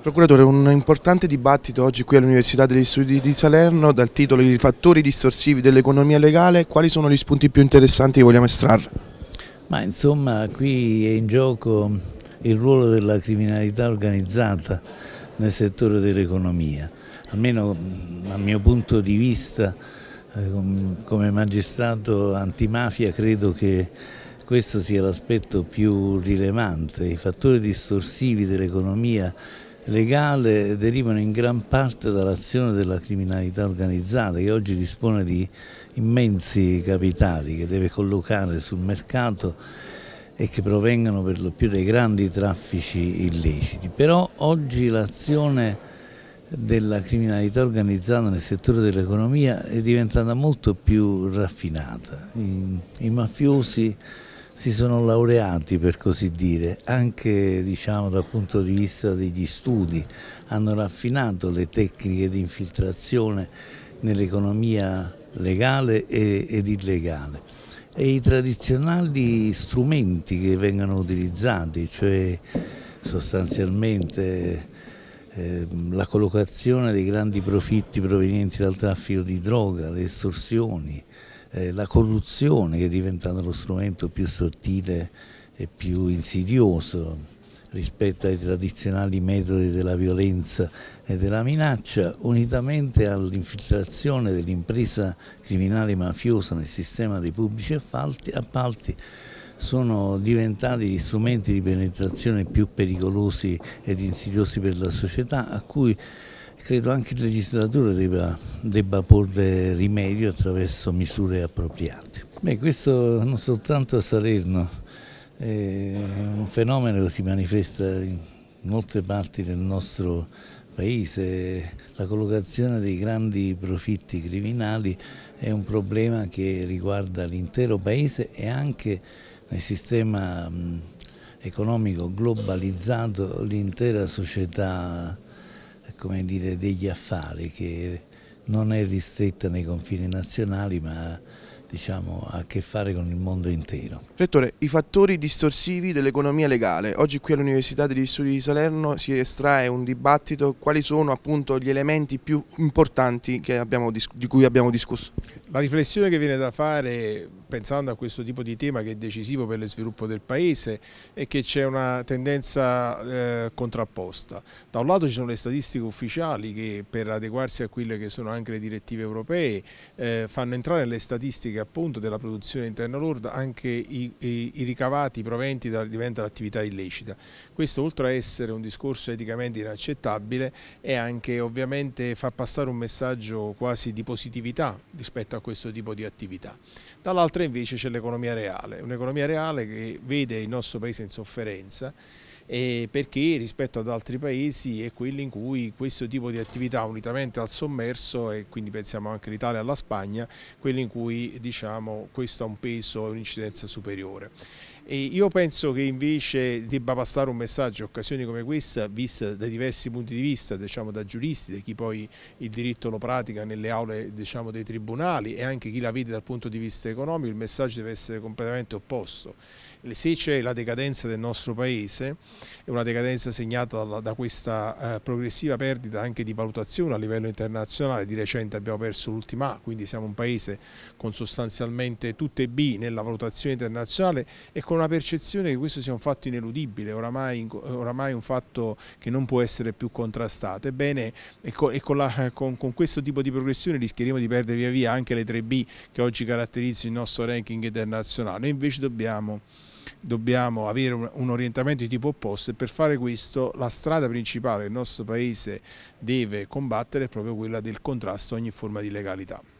Procuratore, un importante dibattito oggi qui all'Università degli Studi di Salerno dal titolo I fattori distorsivi dell'economia legale, quali sono gli spunti più interessanti che vogliamo estrarre? Ma insomma qui è in gioco il ruolo della criminalità organizzata nel settore dell'economia, almeno dal mio punto di vista eh, come magistrato antimafia credo che questo sia l'aspetto più rilevante, i fattori distorsivi dell'economia legale derivano in gran parte dall'azione della criminalità organizzata che oggi dispone di immensi capitali che deve collocare sul mercato e che provengono per lo più dai grandi traffici illeciti. Però oggi l'azione della criminalità organizzata nel settore dell'economia è diventata molto più raffinata. I, i mafiosi si sono laureati per così dire, anche diciamo, dal punto di vista degli studi, hanno raffinato le tecniche di infiltrazione nell'economia legale e, ed illegale e i tradizionali strumenti che vengono utilizzati, cioè sostanzialmente eh, la collocazione dei grandi profitti provenienti dal traffico di droga, le estorsioni, eh, la corruzione che è diventata lo strumento più sottile e più insidioso rispetto ai tradizionali metodi della violenza e della minaccia, unitamente all'infiltrazione dell'impresa criminale mafiosa nel sistema dei pubblici appalti sono diventati gli strumenti di penetrazione più pericolosi ed insidiosi per la società a cui Credo anche il legislatore debba, debba porre rimedio attraverso misure appropriate. Beh, questo non soltanto a Salerno, è un fenomeno che si manifesta in molte parti del nostro paese. La collocazione dei grandi profitti criminali è un problema che riguarda l'intero paese e anche nel sistema economico globalizzato l'intera società come dire, degli affari che non è ristretta nei confini nazionali ma diciamo, a che fare con il mondo intero. Rettore, i fattori distorsivi dell'economia legale. Oggi qui all'Università degli Studi di Salerno si estrae un dibattito quali sono appunto gli elementi più importanti abbiamo, di cui abbiamo discusso. La riflessione che viene da fare pensando a questo tipo di tema che è decisivo per lo sviluppo del Paese è che c'è una tendenza eh, contrapposta. Da un lato ci sono le statistiche ufficiali che per adeguarsi a quelle che sono anche le direttive europee eh, fanno entrare le statistiche politica appunto della produzione interna lorda anche i, i, i ricavati, i proventi da, diventa l'attività illecita. Questo oltre a essere un discorso eticamente inaccettabile è anche ovviamente fa passare un messaggio quasi di positività rispetto a questo tipo di attività. Dall'altra invece c'è l'economia reale, un'economia reale che vede il nostro paese in sofferenza eh, perché rispetto ad altri paesi è quello in cui questo tipo di attività unitamente al sommerso e quindi pensiamo anche all'Italia e alla Spagna, quello in cui diciamo, questo ha un peso e un'incidenza superiore. E io penso che invece debba passare un messaggio, occasioni come questa, vista da diversi punti di vista, diciamo da giuristi, da chi poi il diritto lo pratica nelle aule diciamo, dei tribunali e anche chi la vede dal punto di vista economico, il messaggio deve essere completamente opposto. Se c'è la decadenza del nostro Paese, è una decadenza segnata da questa eh, progressiva perdita anche di valutazione a livello internazionale, di recente abbiamo perso l'ultima A, quindi siamo un Paese con sostanzialmente tutte B nella valutazione internazionale e con una percezione che questo sia un fatto ineludibile, oramai, oramai un fatto che non può essere più contrastato. Ebbene, e con, e con, la, con, con questo tipo di progressione rischieremo di perdere via via anche le 3B che oggi caratterizzano il nostro ranking internazionale. Invece dobbiamo dobbiamo avere un, orientamento di tipo opposto e per fare questo la strada principale che il nostro Paese deve combattere è proprio quella del contrasto a ogni forma di legalità.